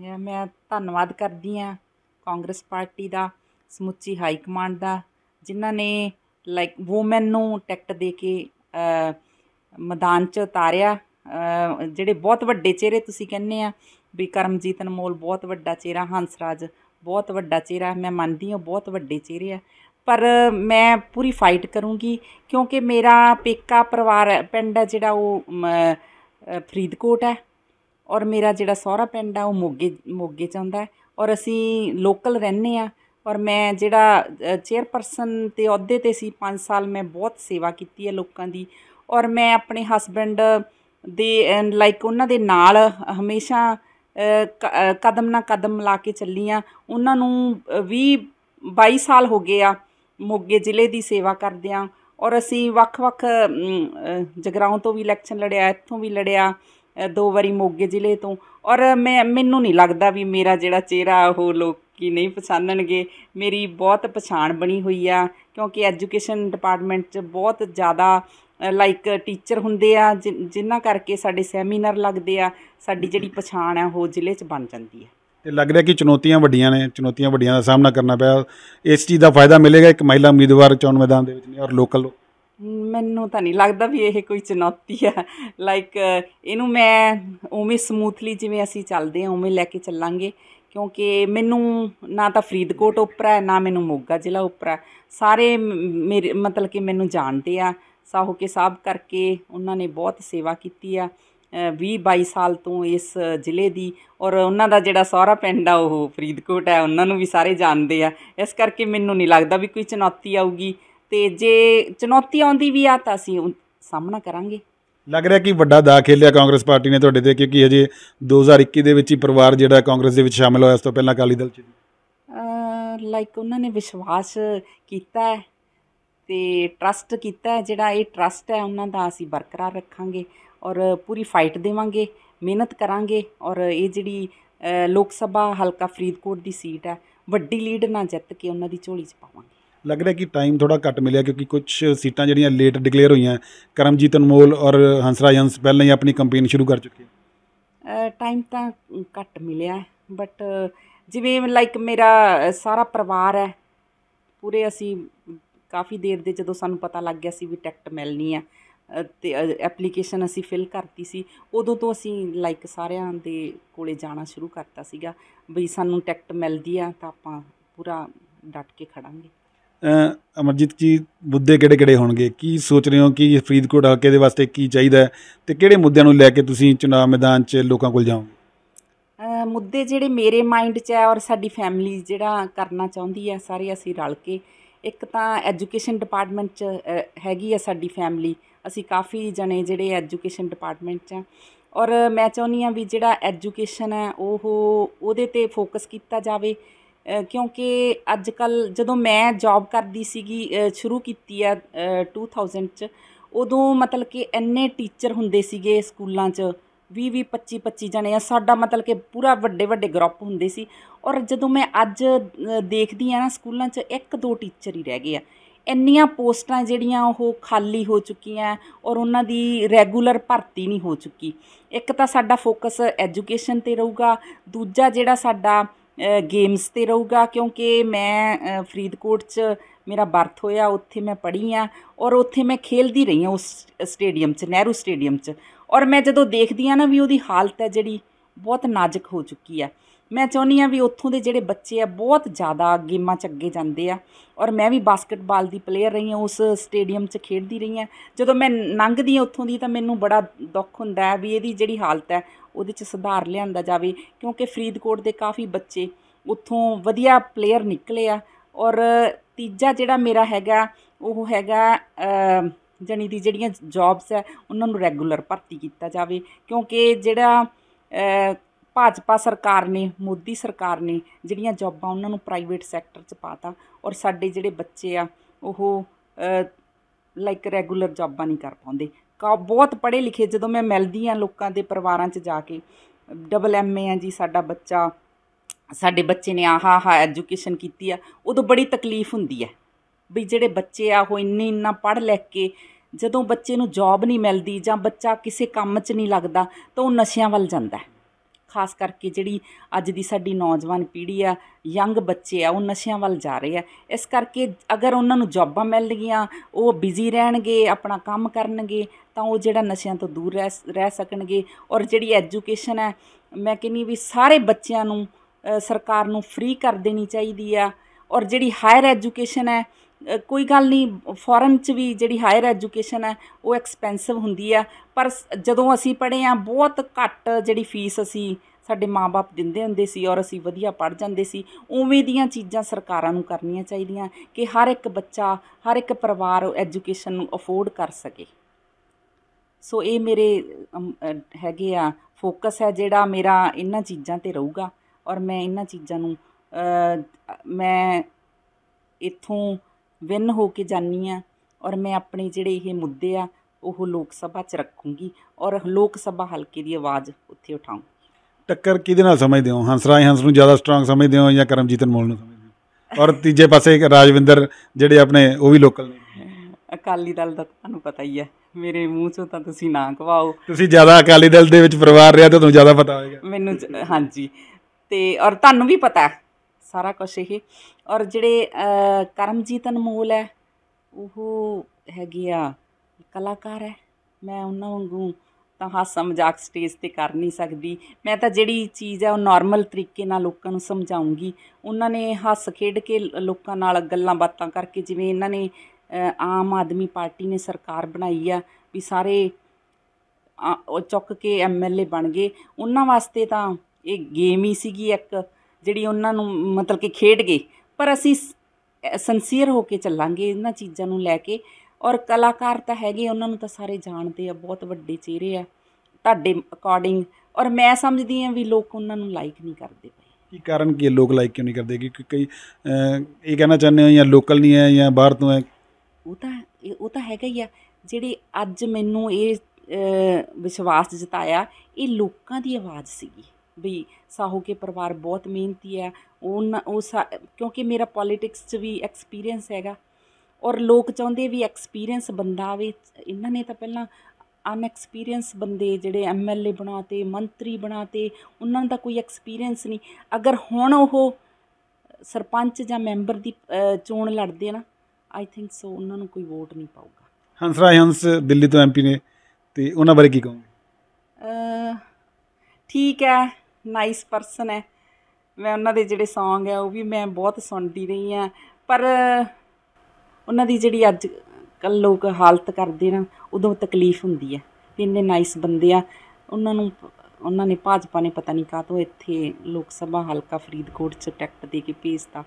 ਮੈਂ ਧੰਨਵਾਦ ਕਰਦੀ ਆ ਕਾਂਗਰਸ ਪਾਰਟੀ ਦਾ ਸਮੁੱਚੀ ਹਾਈ ਕਮਾਂਡ ਦਾ ਜਿਨ੍ਹਾਂ ਨੇ ਲਾਈਕ ਔਮਨ ਨੂੰ ਟਿਕਟ ਦੇ ਕੇ ਮੈਦਾਨ 'ਚ ਉਤਾਰਿਆ ਜਿਹੜੇ ਬਹੁਤ ਵੱਡੇ ਚਿਹਰੇ ਤੁਸੀਂ ਕਹਿੰਦੇ ਆ ਵੀ ਕਰਮਜੀਤ ਅਨਮੋਲ ਬਹੁਤ ਵੱਡਾ ਚਿਹਰਾ ਹੰਸਰਾਜ ਬਹੁਤ ਵੱਡਾ ਚਿਹਰਾ ਮੈਂ ਮੰਨਦੀ ਹਾਂ ਬਹੁਤ ਵੱਡੇ ਚਿਹਰੇ ਆ ਪਰ ਮੈਂ ਪੂਰੀ ਫਾਈਟ ਕਰੂੰਗੀ ਕਿਉਂਕਿ ਮੇਰਾ ਪੇਕਾ ਪਰਿਵਾਰ ਪਿੰਡ ਹੈ ਜਿਹੜਾ ਉਹ ਫਰੀਦਕੋਟ ਹੈ ਔਰ ਮੇਰਾ ਜਿਹੜਾ ਸਹੁਰਾ ਪਿੰਡ ਆ ਉਹ ਮੋਗੇ ਮੋਗੇ 'ਚ ਹੁੰਦਾ ਔਰ ਅਸੀਂ ਲੋਕਲ ਰਹਿੰਦੇ ਆ ਔਰ ਮੈਂ ਜਿਹੜਾ ਚੇਅਰਪਰਸਨ ਤੇ ਅਹੁਦੇ ਤੇ ਸੀ 5 ਸਾਲ ਮੈਂ ਬਹੁਤ ਸੇਵਾ ਕੀਤੀ ਹੈ ਲੋਕਾਂ ਦੀ ਔਰ ਮੈਂ ਆਪਣੇ ਹਸਬੰਡ ਦੇ ਲਾਈਕ ਉਹਨਾਂ ਦੇ ਨਾਲ ਹਮੇਸ਼ਾ ਕਦਮ ਨਾਲ ਕਦਮ ਮਿਲਾ ਕੇ ਚੱਲੀ ਆ ਉਹਨਾਂ ਨੂੰ 20 22 ਸਾਲ ਹੋ ਗਏ ਆ ਮੋਗੇ ਜ਼ਿਲ੍ਹੇ ਦੀ ਸੇਵਾ ਕਰਦੇ ਆ ਔਰ ਅਸੀਂ ਵੱਖ-ਵੱਖ ਜਗਰਾਉਂ ਤੋਂ ਵੀ ਇਲੈਕਸ਼ਨ ਲੜਿਆ ਇੱਥੋਂ ਵੀ ਲੜਿਆ ਦੋ ਵਾਰੀ ਮੋਗੇ ਜ਼ਿਲ੍ਹੇ ਤੋਂ ਔਰ ਮੈਂ ਮੈਨੂੰ ਨਹੀਂ ਲੱਗਦਾ ਵੀ ਮੇਰਾ ਜਿਹੜਾ ਚਿਹਰਾ ਉਹ ਲੋਕ ਕੀ ਨਹੀਂ ਪਛਾਨਣਗੇ ਮੇਰੀ ਬਹੁਤ ਪਛਾਣ ਬਣੀ ਹੋਈ ਆ ਕਿਉਂਕਿ ਐਜੂਕੇਸ਼ਨ ਡਿਪਾਰਟਮੈਂਟ 'ਚ ਬਹੁਤ ਜ਼ਿਆਦਾ ਲਾਈਕ ਟੀਚਰ ਹੁੰਦੇ ਆ ਜਿਨ੍ਹਾਂ ਕਰਕੇ ਸਾਡੇ ਸੈਮੀਨਾਰ ਲੱਗਦੇ ਆ ਸਾਡੀ ਜਿਹੜੀ ਪਛਾਣ ਆ ਉਹ ਜ਼ਿਲ੍ਹੇ 'ਚ ਬਣ ਜਾਂਦੀ ਆ ਤੇ ਲੱਗ ਰਿਹਾ ਕਿ ਚੁਣੌਤੀਆਂ ਵੱਡੀਆਂ ਨੇ ਚੁਣੌਤੀਆਂ ਵੱਡੀਆਂ ਦਾ ਸਾਹਮਣਾ ਕਰਨਾ ਪਿਆ ਇਸ ਚੀਜ਼ ਦਾ ਫਾਇਦਾ ਮਿਲੇਗਾ ਇੱਕ ਮਹਿਲਾ ਉਮੀਦਵਾਰ ਚੋਣ ਮੈਦਾਨ ਦੇ ਵਿੱਚ ਨੇ ਔਰ ਲੋਕਲ ਮੈਨੂੰ ਤਾਂ ਨਹੀਂ ਲੱਗਦਾ ਵੀ ਇਹ ਕੋਈ ਚੁਣੌਤੀ ਹੈ ਲਾਈਕ ਇਹਨੂੰ ਮੈਂ ਉਵੇਂ ਸਮੂਥਲੀ ਜਿਵੇਂ ਅਸੀਂ ਚੱਲਦੇ ਹਾਂ ਉਵੇਂ ਲੈ ਕੇ ਚੱਲਾਂਗੇ ਕਿਉਂਕਿ ਮੈਨੂੰ ਨਾ ਤਾਂ ਫਰੀਦਕੋਟ ਉਪਰਾ ਹੈ ਨਾ ਮੈਨੂੰ ਮੋਗਾ ਜ਼ਿਲ੍ਹਾ ਉਪਰਾ ਹੈ ਸਾਰੇ ਮੇਰੇ ਮਤਲਬ ਕਿ ਮੈਨੂੰ ਜਾਣਦੇ ਆ ਸਾਹੂ ਕੇ ਸਾਹਿਬ ਕਰਕੇ ਉਹਨਾਂ ਨੇ ਬਹੁਤ ਸੇਵਾ ਕੀਤੀ ਆ 20 22 ਸਾਲ ਤੋਂ ਇਸ ਜ਼ਿਲ੍ਹੇ ਦੀ ਔਰ ਉਹਨਾਂ ਦਾ ਜਿਹੜਾ ਸਹੁਰਾ ਪਿੰਡ ਆ ਉਹ ਫਰੀਦਕੋਟ ਹੈ ਉਹਨਾਂ ਨੂੰ ਵੀ ਸਾਰੇ ਜਾਣਦੇ ਆ ਇਸ ਕਰਕੇ ਮੈਨੂੰ ਨਹੀਂ ਲੱਗਦਾ ਵੀ ਕੋਈ ਚੁਣੌਤੀ ਆਊਗੀ ਤੇ ਜੇ ਚੁਣੌਤੀ ਆਉਂਦੀ ਵੀ ਆ ਤਾਂ ਅਸੀਂ ਸਾਹਮਣਾ ਕਰਾਂਗੇ ਲੱਗ ਰਿਹਾ ਕਿ ਵੱਡਾ ਦਾ ਖੇਲਿਆ ਕਾਂਗਰਸ ਪਾਰਟੀ ਨੇ ਤੁਹਾਡੇ ਤੇ ਕਿਉਂਕਿ ਹਜੇ 2021 ਦੇ ਵਿੱਚ ਹੀ ਪਰਿਵਾਰ ਜਿਹੜਾ ਕਾਂਗਰਸ ਦੇ ਵਿੱਚ ਸ਼ਾਮਲ ਹੋਇਆ ਇਸ ਤੋਂ ਪਹਿਲਾਂ ਅਕਾਲੀ ਦਲ ਚ ਲਾਈਕ ਉਹਨਾਂ ਨੇ ਵਿਸ਼ਵਾਸ ਕੀਤਾ ਹੈ ਤੇ ਟਰਸਟ ਕੀਤਾ ਹੈ ਜਿਹੜਾ ਇਹ ਟਰਸਟ ਹੈ ਉਹਨਾਂ ਦਾ ਅਸੀਂ ਬਰਕਰਾਰ ਰੱਖਾਂਗੇ ਔਰ ਪੂਰੀ ਫਾਈਟ ਦੇਵਾਂਗੇ ਮਿਹਨਤ ਕਰਾਂਗੇ ਔਰ ਇਹ ਜਿਹੜੀ ਲੋਕ ਸਭਾ ਹਲਕਾ ਫਰੀਦਕੋਟ ਦੀ ਸੀਟ ਹੈ ਵੱਡੀ ਲੀਡ ਨਾਲ ਜਿੱਤ ਕੇ ਉਹਨਾਂ ਦੀ ਝੋਲੀ 'ਚ ਪਾਵਾਂਗੇ ਲੱਗ ਰਿਹਾ ਕਿ ਟਾਈਮ ਥੋੜਾ ਘੱਟ ਮਿਲਿਆ ਕਿਉਂਕਿ ਕੁਝ ਸੀਟਾਂ ਜਿਹੜੀਆਂ ਲੇਟ ਡਿਕਲੇਅਰ ਹੋਈਆਂ ਕਰਮਜੀਤ ਅਨਮੋਲ ਔਰ ਹੰਸਰਾਜ ਹੰਸ ਪਹਿਲਾਂ ਹੀ ਆਪਣੀ ਕੰਪੇਨ ਸ਼ੁਰੂ ਕਰ ਚੁੱਕੇ ਟਾਈਮ ਤਾਂ ਘੱਟ ਮਿਲਿਆ ਬਟ ਜਿਵੇਂ ਲਾਈਕ ਮੇਰਾ ਸਾਰਾ ਪਰਿਵਾਰ ਹੈ ਪੂਰੇ ਅਸੀਂ ਕਾਫੀ ਦੇਰ ਦੇ ਜਦੋਂ ਸਾਨੂੰ ਪਤਾ ਲੱਗ ਗਿਆ ਸੀ ਵੀ ਟਿਕਟ ਮਿਲਣੀ ਆ ਤੇ ਐਪਲੀਕੇਸ਼ਨ ਅਸੀਂ ਫਿਲ ਕਰਤੀ ਸੀ ਉਦੋਂ ਤੋਂ ਅਸੀਂ ਲਾਈਕ ਸਾਰਿਆਂ ਦੇ ਕੋਲੇ ਜਾਣਾ ਸ਼ੁਰੂ ਕਰਤਾ ਸੀਗਾ ਵੀ ਸਾਨੂੰ ਟਿਕਟ ਮਿਲਦੀ ਆ ਤਾਂ ਆਪਾਂ ਪੂਰਾ ਡਟ ਕੇ ਖੜਾਂਗੇ ਅਮਰਜੀਤ ਜੀ ਮੁੱਦੇ ਕਿਹੜੇ ਕਿਹੜੇ ਹੋਣਗੇ ਕੀ ਸੋਚ ਰਹੇ ਹੋ ਕਿ ਫਰੀਦਕੋਟ ਹਲਕੇ ਦੇ ਵਾਸਤੇ ਕੀ ਚਾਹੀਦਾ ਤੇ ਕਿਹੜੇ ਮੁੱਦਿਆਂ ਨੂੰ ਲੈ ਕੇ ਤੁਸੀਂ ਚੋਣ ਮੈਦਾਨ 'ਚ ਲੋਕਾਂ ਕੋਲ ਜਾਓਗੇ ਮੁੱਦੇ ਜਿਹੜੇ ਮੇਰੇ ਮਾਈਂਡ 'ਚ ਹੈ ਔਰ ਸਾਡੀ ਫੈਮਿਲੀ ਜਿਹੜਾ ਕਰਨਾ ਚਾਹੁੰਦੀ ਹੈ ਸਾਰੇ ਅਸੀਂ ਰਲ ਕੇ ਇੱਕ ਤਾਂ ਐਜੂਕੇਸ਼ਨ ਡਿਪਾਰਟਮੈਂਟ 'ਚ ਹੈਗੀ ਆ ਸਾਡੀ ਫੈਮਿਲੀ ਅਸੀਂ ਕਾਫੀ ਜਣੇ ਜਿਹੜੇ ਐਜੂਕੇਸ਼ਨ ਡਿਪਾਰਟਮੈਂਟ 'ਚ ਆ ਔਰ ਮੈਂ ਚਾਹੁੰਦੀ ਆ ਵੀ ਜਿਹੜਾ ਐਜੂਕੇਸ਼ਨ ਹੈ ਉਹ ਉਹਦੇ ਤੇ ਫੋਕਸ ਕੀਤਾ ਜਾਵੇ ਕਿਉਂਕਿ ਅੱਜ ਕੱਲ ਜਦੋਂ ਮੈਂ ਜੌਬ ਕਰਦੀ ਸੀਗੀ ਸ਼ੁਰੂ ਕੀਤੀ ਆ 2000 'ਚ ਉਦੋਂ ਮਤਲਬ ਕਿ ਇੰਨੇ ਟੀਚਰ ਹੁੰਦੇ ਸੀਗੇ ਸਕੂਲਾਂ 'ਚ 20 20 25 25 ਜਣੇ ਆ ਸਾਡਾ ਮਤਲਬ ਕਿ ਪੂਰਾ ਵੱਡੇ ਵੱਡੇ ਗਰੁੱਪ ਹੁੰਦੇ ਸੀ ਔਰ ਜਦੋਂ ਮੈਂ ਅੱਜ ਦੇਖਦੀ ਆ ਨਾ ਸਕੂਲਾਂ 'ਚ ਇੱਕ ਦੋ ਟੀਚਰ ਹੀ ਰਹਿ ਗਏ ਆ ਇੰਨੀਆਂ ਪੋਸਟਾਂ ਜਿਹੜੀਆਂ ਉਹ ਖਾਲੀ ਹੋ ਚੁੱਕੀਆਂ ਔਰ ਉਹਨਾਂ ਦੀ ਰੈਗੂਲਰ ਭਰਤੀ ਨਹੀਂ ਹੋ ਚੁੱਕੀ ਇੱਕ ਤਾਂ ਸਾਡਾ ਫੋਕਸ ਐਜੂਕੇਸ਼ਨ ਤੇ ਰਹੂਗਾ ਦੂਜਾ ਜਿਹੜਾ ਸਾਡਾ ਗੇਮਸ 'ਤੇ ਰਹੂਗਾ ਕਿਉਂਕਿ ਮੈਂ ਫਰੀਦਕੋਟ 'ਚ ਮੇਰਾ ਬਰਥ ਹੋਇਆ ਉੱਥੇ ਮੈਂ ਪੜ੍ਹੀ ਆ ਔਰ ਉੱਥੇ ਮੈਂ ਖੇਲਦੀ ਰਹੀ ਆ ਉਸ ਸਟੇਡੀਅਮ 'ਚ ਨਹਿਰੂ ਸਟੇਡੀਅਮ 'ਚ ਔਰ ਮੈਂ ਜਦੋਂ ਦੇਖਦੀ ਆ ਨਾ ਵੀ ਉਹਦੀ ਹਾਲਤ ਹੈ ਜਿਹੜੀ ਬਹੁਤ ਨਾਜ਼ੁਕ ਹੋ ਚੁੱਕੀ ਆ ਮੈਂ ਚਾਹੁੰਦੀ ਆ ਵੀ ਉੱਥੋਂ ਦੇ ਜਿਹੜੇ ਬੱਚੇ ਆ ਬਹੁਤ ਜ਼ਿਆਦਾ ਗੇਮਾਂ 'ਚ ਅੱਗੇ ਜਾਂਦੇ ਆ ਔਰ ਮੈਂ ਵੀ ਬਾਸਕਟਬਾਲ ਦੀ ਪਲੇਅਰ ਰਹੀ ਆ ਉਸ ਸਟੇਡੀਅਮ 'ਚ ਖੇਡਦੀ ਰਹੀ ਆ ਜਦੋਂ ਮੈਂ ਨੰਗਦੀ ਆ ਉੱਥੋਂ ਦੀ ਤਾਂ ਮੈਨੂੰ ਬੜਾ ਦੁੱਖ ਹੁੰਦਾ ਹੈ ਵੀ ਇਹਦੀ ਜਿਹੜੀ ਹਾਲਤ ਹੈ ਉਹਦੇ 'ਚ ਸੁਧਾਰ ਲਿਆਂਦਾ ਜਾਵੇ ਕਿਉਂਕਿ ਫਰੀਦਕੋਟ ਦੇ ਕਾਫੀ ਬੱਚੇ ਉੱਥੋਂ ਵਧੀਆ ਪਲੇਅਰ ਨਿਕਲੇ ਆ ਔਰ ਤੀਜਾ ਜਿਹੜਾ ਮੇਰਾ ਹੈਗਾ ਉਹ ਹੈਗਾ ਜਣੀ ਦੀ ਜਿਹੜੀਆਂ ਜੌਬਸ ਹੈ ਉਹਨਾਂ ਨੂੰ ਰੈਗੂਲਰ ਭਰਤੀ ਕੀਤਾ ਜਾਵੇ ਕਿਉਂਕਿ ਜਿਹੜਾ ਭਾਜਪਾ ਸਰਕਾਰ ਨੇ ਮੋਦੀ ਸਰਕਾਰ ਨੇ ਜਿਹੜੀਆਂ ਜੌਬਾਂ ਉਹਨਾਂ ਨੂੰ ਪ੍ਰਾਈਵੇਟ ਸੈਕਟਰ 'ਚ ਪਾਤਾ ਔਰ ਸਾਡੇ ਜਿਹੜੇ ਬੱਚੇ ਆ ਉਹ ਲਾਈਕ ਰੈਗੂਲਰ ਜੌਬਾਂ ਨਹੀਂ ਕਰ ਪਾਉਂਦੇ ਬਹੁਤ ਪੜ੍ਹੇ ਲਿਖੇ ਜਦੋਂ ਮੈਂ ਮਿਲਦੀ ਆ ਲੋਕਾਂ ਦੇ ਪਰਿਵਾਰਾਂ 'ਚ ਜਾ ਕੇ ਡਬਲ ਐਮਏ ਆ ਜੀ ਸਾਡਾ ਬੱਚਾ ਸਾਡੇ ਬੱਚੇ ਨੇ ਆਹਾ ਹਾ ਐਜੂਕੇਸ਼ਨ ਕੀਤੀ ਆ ਉਦੋਂ ਬੜੀ ਤਕਲੀਫ ਹੁੰਦੀ ਹੈ ਵੀ ਜਿਹੜੇ ਬੱਚੇ ਆ ਉਹ ਇੰਨੇ ਇੰਨਾ ਪੜ੍ਹ ਲਿਖ ਕੇ ਜਦੋਂ ਬੱਚੇ ਨੂੰ ਜੌਬ ਨਹੀਂ ਮਿਲਦੀ ਜਾਂ ਬੱਚਾ ਕਿਸੇ ਕੰਮ 'ਚ ਨਹੀਂ ਲੱਗਦਾ ਤਾਂ ਉਹ ਨਸ਼ਿਆਂ ਵੱਲ ਜਾਂਦਾ ਹੈ ਖਾਸ ਕਰਕੇ ਜਿਹੜੀ ਅੱਜ ਦੀ ਸਾਡੀ ਨੌਜਵਾਨ ਪੀੜ੍ਹੀ ਆ ਯੰਗ ਬੱਚੇ ਆ ਉਹ ਨਸ਼ਿਆਂ ਵੱਲ ਜਾ ਰਹੇ ਆ ਇਸ ਕਰਕੇ ਅਗਰ ਉਹਨਾਂ ਨੂੰ ਜੌਬਾਂ ਗਈਆਂ ਉਹ ਬਿਜ਼ੀ ਰਹਿਣਗੇ ਆਪਣਾ ਕੰਮ ਕਰਨਗੇ ਤਾਂ ਉਹ ਜਿਹੜਾ ਨਸ਼ਿਆਂ ਤੋਂ ਦੂਰ ਰਹਿ ਸਕਣਗੇ ਔਰ ਜਿਹੜੀ ਐਜੂਕੇਸ਼ਨ ਹੈ ਮੈਂ ਕਹਿੰਨੀ ਵੀ ਸਾਰੇ ਬੱਚਿਆਂ ਨੂੰ ਸਰਕਾਰ ਨੂੰ ਫ੍ਰੀ ਕਰ ਦੇਣੀ ਚਾਹੀਦੀ ਆ ਔਰ ਜਿਹੜੀ ਹਾਇਰ ਐਜੂਕੇਸ਼ਨ ਹੈ ਕੋਈ ਗੱਲ ਨਹੀਂ ਫੋਰਮ ਚ ਵੀ ਜਿਹੜੀ ਹਾਇਰ ਐਜੂਕੇਸ਼ਨ ਹੈ ਉਹ ਐਕਸਪੈਂਸਿਵ ਹੁੰਦੀ ਆ ਪਰ ਜਦੋਂ ਅਸੀਂ ਪੜ੍ਹੇ ਆ ਬਹੁਤ ਘੱਟ ਜਿਹੜੀ ਫੀਸ ਅਸੀਂ ਸਾਡੇ ਮਾਪੇ ਦਿੰਦੇ ਹੁੰਦੇ ਸੀ ਔਰ ਅਸੀਂ ਵਧੀਆ ਪੜ ਜਾਂਦੇ ਸੀ ਉਵੇਂ ਦੀਆਂ ਚੀਜ਼ਾਂ ਸਰਕਾਰਾਂ ਨੂੰ ਕਰਨੀਆਂ ਚਾਹੀਦੀਆਂ ਕਿ ਹਰ ਇੱਕ ਬੱਚਾ ਹਰ ਇੱਕ ਪਰਿਵਾਰ ਐਜੂਕੇਸ਼ਨ ਨੂੰ ਅਫੋਰਡ ਕਰ ਸਕੇ ਸੋ ਇਹ ਮੇਰੇ ਹੈਗੇ ਆ ਫੋਕਸ ਹੈ ਜਿਹੜਾ ਮੇਰਾ ਇਹਨਾਂ ਚੀਜ਼ਾਂ ਤੇ ਰਹੂਗਾ ਔਰ ਮੈਂ ਇਹਨਾਂ ਚੀਜ਼ਾਂ ਨੂੰ ਮੈਂ ਇੱਥੋਂ ਵਿਨ ਹੋ ਕੇ ਜਾਨੀ ਆ ਔਰ ਮੈਂ ਆਪਣੇ ਜਿਹੜੇ ਇਹ ਮੁੱਦੇ ਆ ਉਹ ਲੋਕ ਸਭਾ 'ਚ ਰੱਖੂੰਗੀ ਔਰ ਲੋਕ ਸਭਾ ਹਲਕੇ ਦੀ ਆਵਾਜ਼ ਉੱਥੇ ਉਠਾਉਂਗੀ ਟੱਕਰ ਕਿਹਦੇ ਨਾਲ ਸਮਝਦੇ ਹੋ ਹੰਸਰਾਏ ਹੰਸ ਨੂੰ ਜ਼ਿਆਦਾ ਸਟਰੋਂਗ ਸਮਝਦੇ ਹੋ ਜਾਂ ਕਰਮਜੀਤ ਮੋਲ ਨੂੰ ਸਮਝਦੇ ਹੋ ਔਰ ਤੀਜੇ ਪਾਸੇ ਰਾਜਵਿੰਦਰ ਜਿਹੜੇ ਆਪਣੇ ਉਹ ਵੀ ਲੋਕਲ ਨੇ ਅਕਾਲੀ ਦਲ ਦਾ ਤੁਹਾਨੂੰ ਪਤਾ ਹੀ ਹੈ ਮੇਰੇ ਮੂੰਹ ਚੋਂ ਤਾਂ ਤੁਸੀਂ ਨਾ ਕਵਾਓ ਤੁਸੀਂ ਜ਼ਿਆਦਾ ਅਕਾਲੀ ਦਲ ਦੇ ਵਿੱਚ ਪਰਿਵਾਰ ਰਿਹਾ ਤਾਂ ਤੁਹਾਨੂੰ ਜ਼ਿਆਦਾ ਪਤਾ ਹੋਵੇਗਾ ਮੈਨੂੰ ਹਾਂਜੀ ਤੇ ਔਰ ਤੁਹਾਨੂੰ ਵੀ ਪਤਾ ਸਾਰਾ ਕੁਝ ਇਹ ਔਰ ਜਿਹੜੇ ਕਰਮਜੀਤ ਅਨਮੋਲ ਹੈ ਉਹ ਹੈ ਆ ਕਲਾਕਾਰ ਹੈ ਮੈਂ ਉਹਨਾਂ ਵਾਂਗੂ ਤਾਂ ਹਾਸਾ ਮਜ਼ਾਕ ਸਟੇਜ ਤੇ ਕਰ ਨਹੀਂ ਸਕਦੀ ਮੈਂ ਤਾਂ ਜਿਹੜੀ ਚੀਜ਼ ਹੈ ਉਹ ਨਾਰਮਲ ਤਰੀਕੇ ਨਾਲ ਲੋਕਾਂ ਨੂੰ ਸਮਝਾਉਂਗੀ ਉਹਨਾਂ ਨੇ ਹੱਸ ਖੇਡ ਕੇ ਲੋਕਾਂ ਨਾਲ ਗੱਲਾਂ ਬਾਤਾਂ ਕਰਕੇ ਜਿਵੇਂ ਇਹਨਾਂ ਨੇ ਆਮ ਆਦਮੀ ਪਾਰਟੀ ਨੇ ਸਰਕਾਰ ਬਣਾਈ ਆ ਵੀ ਸਾਰੇ ਚੁੱਕ ਕੇ ਐਮਐਲਏ ਬਣ ਗਏ ਉਹਨਾਂ ਵਾਸਤੇ ਤਾਂ ਇਹ ਗੇਮ ਹੀ ਸੀਗੀ ਇੱਕ ਜਿਹੜੀ ਉਹਨਾਂ ਨੂੰ ਮਤਲਬ ਕਿ ਖੇਡ ਗਏ ਪਰ ਅਸੀਂ ਸੰਸੀਅਰ ਹੋ ਕੇ ਚੱਲਾਂਗੇ ਇਹਨਾਂ ਚੀਜ਼ਾਂ ਨੂੰ ਲੈ ਕੇ ਔਰ ਕਲਾਕਾਰ ਤਾਂ ਹੈਗੇ ਉਹਨਾਂ ਨੂੰ ਤਾਂ ਸਾਰੇ ਜਾਣਦੇ ਆ ਬਹੁਤ ਵੱਡੇ ਚਿਹਰੇ ਆ ਤੁਹਾਡੇ ਅਕੋਰਡਿੰਗ ਔਰ ਮੈਂ ਸਮਝਦੀ ਆ ਵੀ ਲੋਕ ਉਹਨਾਂ ਨੂੰ ਲਾਈਕ ਨਹੀਂ ਕਰਦੇ ਕੀ ਕਾਰਨ ਕਿ ਲੋਕ ਲਾਈਕ ਕਿਉਂ ਨਹੀਂ ਕਰਦੇ ਕਿ ਕਈ ਇਹ ਕਹਿਣਾ ਚਾਹੁੰਦੇ ਆ ਜਾਂ ਲੋਕਲ ਨਹੀਂ ਆ ਜਾਂ ਬਾਹਰ ਤੋਂ ਆ ਉਹ ਤਾਂ ਉਹ ਤਾਂ ਹੈਗਾ ਹੀ ਆ ਜਿਹੜੇ ਅੱਜ ਮੈਨੂੰ ਇਹ ਵਿਸ਼ਵਾਸ ਜਤਾਇਆ ਇਹ ਲੋਕਾਂ ਦੀ ਆਵਾਜ਼ ਸੀਗੀ ਵੀ ਸਾਹੂ ਕੇ ਪਰਿਵਾਰ ਬਹੁਤ ਮਿਹਨਤੀ ਆ ਉਹ ਉਹ ਕਿਉਂਕਿ ਮੇਰਾ ਪੋਲਿਟਿਕਸ 'ਚ ਵੀ ਐਕਸਪੀਰੀਅੰਸ ਹੈਗਾ ਔਰ ਲੋਕ ਚਾਹੁੰਦੇ ਵੀ ਐਕਸਪੀਰੀਅੰਸ ਬੰਦਾ ਆਵੇ ਇਹਨਾਂ ਨੇ ਤਾਂ ਪਹਿਲਾਂ ਅਨਐਕਸਪੀਰੀਅੰਸ ਬੰਦੇ ਜਿਹੜੇ ਐਮਐਲਏ ਬਣਾਤੇ ਮੰਤਰੀ ਬਣਾਤੇ ਉਹਨਾਂ ਦਾ ਕੋਈ ਐਕਸਪੀਰੀਅੰਸ ਨਹੀਂ ਅਗਰ ਹੁਣ ਉਹ ਸਰਪੰਚ ਜਾਂ ਮੈਂਬਰ ਦੀ ਚੋਣ ਲੜਦੇ ਨਾ ਆਈ ਥਿੰਕ ਸੋ ਉਹਨਾਂ ਨੂੰ ਕੋਈ ਵੋਟ ਨਹੀਂ ਪਾਊਗਾ ਹੰਸ ਰਾਏ ਹੰਸ ਦਿੱਲੀ ਤੋਂ ਐਮਪੀ ਨੇ ਤੇ ਉਹਨਾਂ ਬਾਰੇ ਕੀ ਕਹੋਗੇ ਠੀਕ ਹੈ ਨਾਈਸ ਪਰਸਨ ਹੈ ਮੈਂ ਉਹਨਾਂ ਦੇ ਜਿਹੜੇ Song ਹੈ ਉਹ ਵੀ ਮੈਂ ਬਹੁਤ ਸੁਣਦੀ ਰਹੀ ਆ ਪਰ ਉਹਨਾਂ ਦੀ ਜਿਹੜੀ ਅੱਜ ਕੱਲ ਲੋਕ ਹਾਲਤ ਕਰਦੇ ਨਾ ਉਦੋਂ ਤਕਲੀਫ ਹੁੰਦੀ ਹੈ ਵੀ ਇੰਨੇ ਨਾਈਸ ਬੰਦੇ ਆ ਉਹਨਾਂ ਨੂੰ ਉਹਨਾਂ ਨੇ ਭਾਜਪਾ ਨੇ ਪਤਾ ਨਹੀਂ ਕਾਹ ਤੋਂ ਇੱਥੇ ਲੋਕ ਸਭਾ ਹਲਕਾ ਫਰੀਦਕੋਟ 'ਚ ਟਿਕਟ ਦੇ ਕੇ ਭੇਜਤਾ